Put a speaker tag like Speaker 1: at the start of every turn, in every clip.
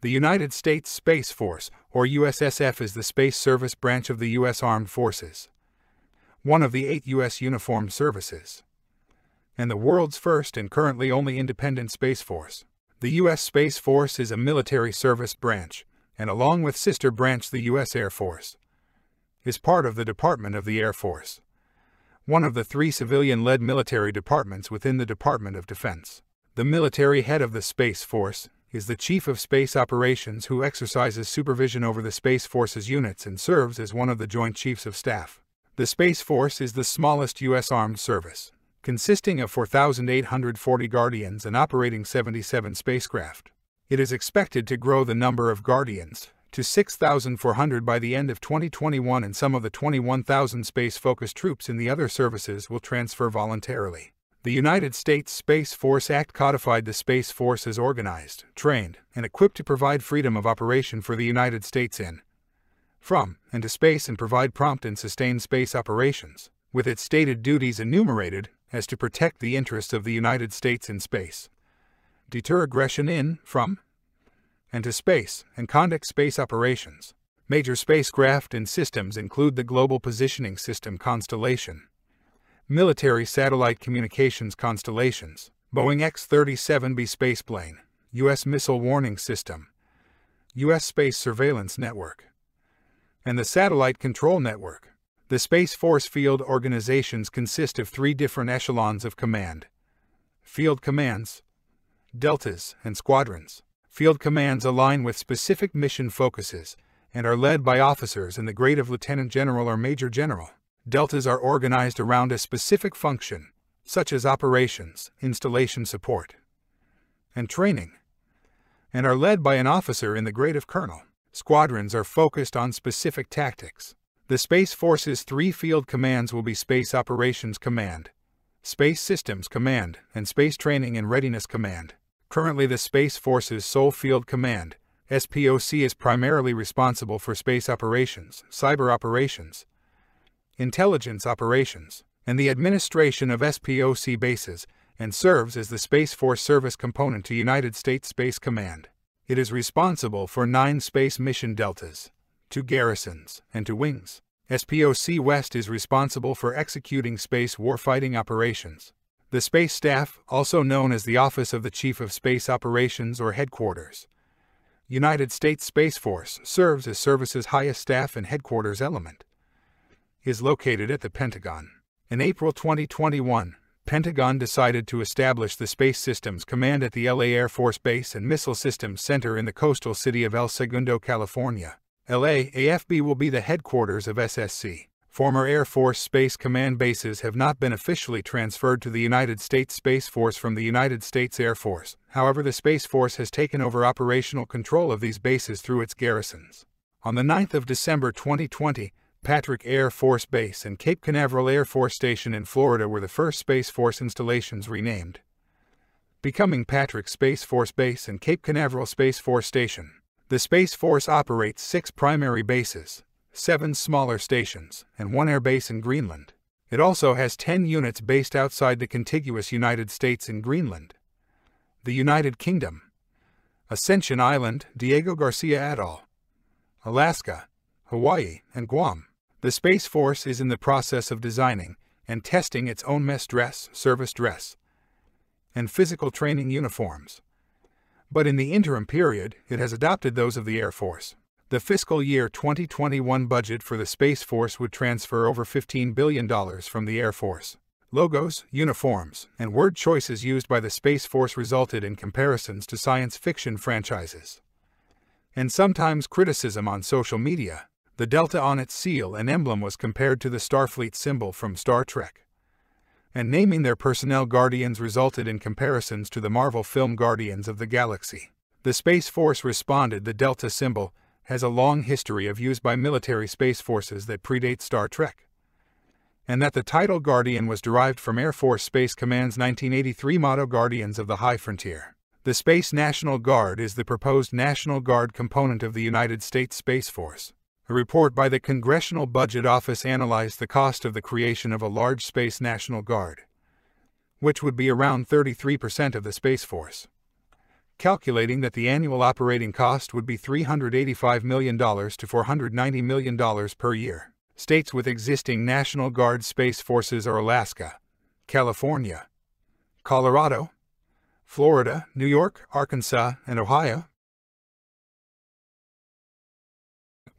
Speaker 1: The United States Space Force, or USSF, is the space service branch of the U.S. Armed Forces, one of the eight U.S. uniformed services, and the world's first and currently only independent space force. The U.S. Space Force is a military service branch, and along with sister branch the U.S. Air Force, is part of the Department of the Air Force, one of the three civilian-led military departments within the Department of Defense. The military head of the Space Force is the Chief of Space Operations who exercises supervision over the Space Force's units and serves as one of the Joint Chiefs of Staff. The Space Force is the smallest U.S. armed service, consisting of 4,840 Guardians and operating 77 spacecraft. It is expected to grow the number of Guardians to 6,400 by the end of 2021 and some of the 21,000 space-focused troops in the other services will transfer voluntarily. The United States Space Force Act codified the Space Force as organized, trained, and equipped to provide freedom of operation for the United States in, from, and to space and provide prompt and sustained space operations, with its stated duties enumerated as to protect the interests of the United States in space, deter aggression in, from, and to space, and conduct space operations. Major spacecraft and systems include the Global Positioning System Constellation, military satellite communications constellations, Boeing X-37B spaceplane, U.S. Missile Warning System, U.S. Space Surveillance Network, and the Satellite Control Network. The Space Force field organizations consist of three different echelons of command. Field commands, deltas, and squadrons. Field commands align with specific mission focuses and are led by officers in the grade of lieutenant general or major general deltas are organized around a specific function, such as operations, installation support, and training, and are led by an officer in the grade of colonel. Squadrons are focused on specific tactics. The Space Force's three field commands will be Space Operations Command, Space Systems Command, and Space Training and Readiness Command. Currently, the Space Force's sole field command, SPOC, is primarily responsible for space operations, cyber operations, intelligence operations, and the administration of SPOC bases and serves as the Space Force service component to United States Space Command. It is responsible for nine space mission deltas, two garrisons, and two wings. SPOC West is responsible for executing space warfighting operations. The Space Staff, also known as the Office of the Chief of Space Operations or Headquarters, United States Space Force serves as service's highest staff and headquarters element is located at the Pentagon. In April 2021, Pentagon decided to establish the Space Systems Command at the LA Air Force Base and Missile Systems Center in the coastal city of El Segundo, California. LA AFB will be the headquarters of SSC. Former Air Force Space Command bases have not been officially transferred to the United States Space Force from the United States Air Force. However, the Space Force has taken over operational control of these bases through its garrisons. On the 9th of December 2020, Patrick Air Force Base and Cape Canaveral Air Force Station in Florida were the first Space Force installations renamed, becoming Patrick Space Force Base and Cape Canaveral Space Force Station. The Space Force operates six primary bases, seven smaller stations, and one air base in Greenland. It also has 10 units based outside the contiguous United States in Greenland, the United Kingdom, Ascension Island, Diego Garcia Atoll, Alaska, Hawaii, and Guam. The Space Force is in the process of designing and testing its own mess dress, service dress, and physical training uniforms. But in the interim period, it has adopted those of the Air Force. The fiscal year 2021 budget for the Space Force would transfer over $15 billion from the Air Force. Logos, uniforms, and word choices used by the Space Force resulted in comparisons to science fiction franchises. And sometimes criticism on social media. The delta on its seal and emblem was compared to the Starfleet symbol from Star Trek. And naming their personnel Guardians resulted in comparisons to the Marvel film Guardians of the Galaxy. The Space Force responded the delta symbol has a long history of use by military space forces that predates Star Trek. And that the title Guardian was derived from Air Force Space Command's 1983 motto Guardians of the High Frontier. The Space National Guard is the proposed National Guard component of the United States Space Force. A report by the Congressional Budget Office analyzed the cost of the creation of a large space National Guard, which would be around 33% of the Space Force, calculating that the annual operating cost would be $385 million to $490 million per year. States with existing National Guard space forces are Alaska, California, Colorado, Florida, New York, Arkansas, and Ohio.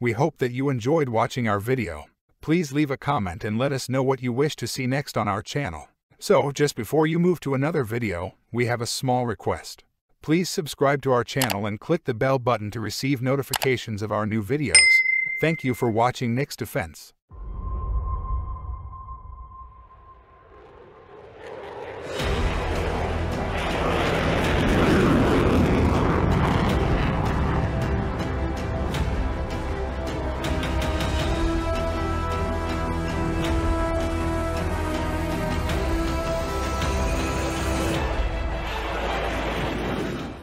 Speaker 1: We hope that you enjoyed watching our video. Please leave a comment and let us know what you wish to see next on our channel. So, just before you move to another video, we have a small request. Please subscribe to our channel and click the bell button to receive notifications of our new videos. Thank you for watching Nick's Defense.